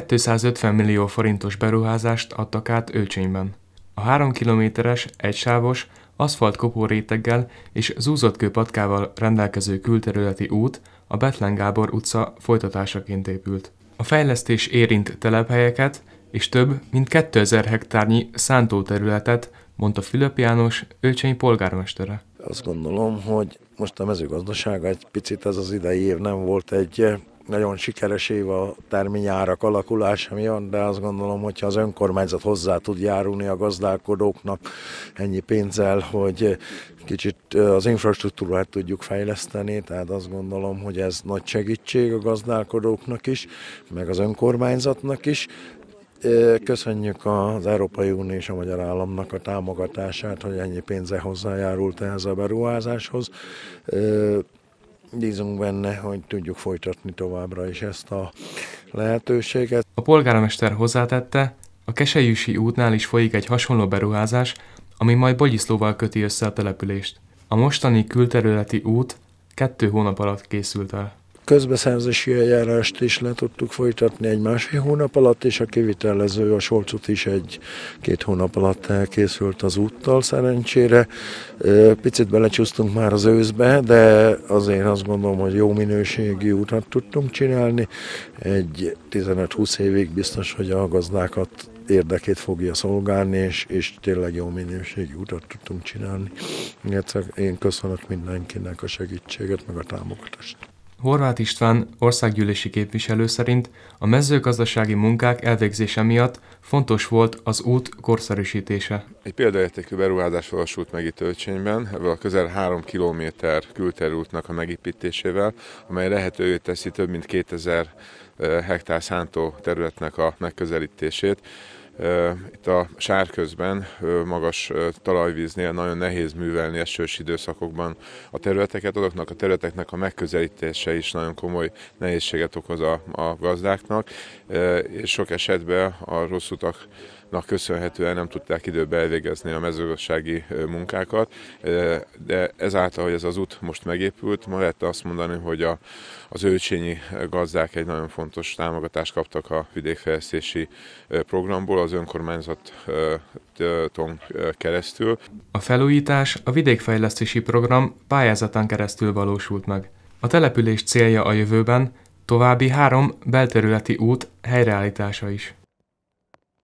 250 millió forintos beruházást adtak át Ölcsényben. A 3 kilométeres, egysávos, kopó réteggel és zúzott kőpatkával rendelkező külterületi út a Betlen Gábor utca folytatásaként épült. A fejlesztés érint telephelyeket és több, mint 2000 hektárnyi szántóterületet, mondta Fülöp János, Ölcsény polgármestere. Azt gondolom, hogy most a mezőgazdaság egy picit ez az idei év nem volt egy nagyon sikeres év a terményárak alakulása miatt, de azt gondolom, hogyha az önkormányzat hozzá tud járulni a gazdálkodóknak ennyi pénzzel, hogy kicsit az infrastruktúrát tudjuk fejleszteni, tehát azt gondolom, hogy ez nagy segítség a gazdálkodóknak is, meg az önkormányzatnak is. Köszönjük az Európai Unió és a Magyar Államnak a támogatását, hogy ennyi pénze hozzájárult ehhez a beruházáshoz bízunk benne, hogy tudjuk folytatni továbbra is ezt a lehetőséget. A polgármester hozzátette, a Keselyűsi útnál is folyik egy hasonló beruházás, ami majd Bogyiszlóval köti össze a települést. A mostani külterületi út kettő hónap alatt készült el közbeszerzési eljárást is le tudtuk folytatni egy másfél hónap alatt, és a kivitelező, a Solcut is egy-két hónap alatt elkészült az úttal szerencsére. Picit belecsúsztunk már az őszbe, de azért azt gondolom, hogy jó minőségi utat tudtunk csinálni. Egy 15-20 évig biztos, hogy a gazdákat érdekét fogja szolgálni, és, és tényleg jó minőségi utat tudtunk csinálni. Egyszer én köszönök mindenkinek a segítséget, meg a támogatást. Horváth István országgyűlési képviselő szerint a mezőgazdasági munkák elvégzése miatt fontos volt az út korszerűsítése. Egy példaértékű beruházás valósult meg itt Ölcsényben, a közel 3 km külterútnak a megépítésével, amely lehetővé teszi több mint 2000 eh, hektár szántó területnek a megközelítését. Itt a sárközben magas talajvíznél nagyon nehéz művelni esős időszakokban a területeket, azoknak a területeknek a megközelítése is nagyon komoly nehézséget okoz a, a gazdáknak, és sok esetben a rossz utak köszönhetően nem tudták időben elvégezni a mezőgazdasági munkákat, de ezáltal, hogy ez az út most megépült, ma lehet azt mondani, hogy a, az őcsényi gazdák egy nagyon fontos támogatást kaptak a vidékfejlesztési programból, az önkormányzaton keresztül. A felújítás a vidékfejlesztési program pályázatán keresztül valósult meg. A település célja a jövőben további három belterületi út helyreállítása is.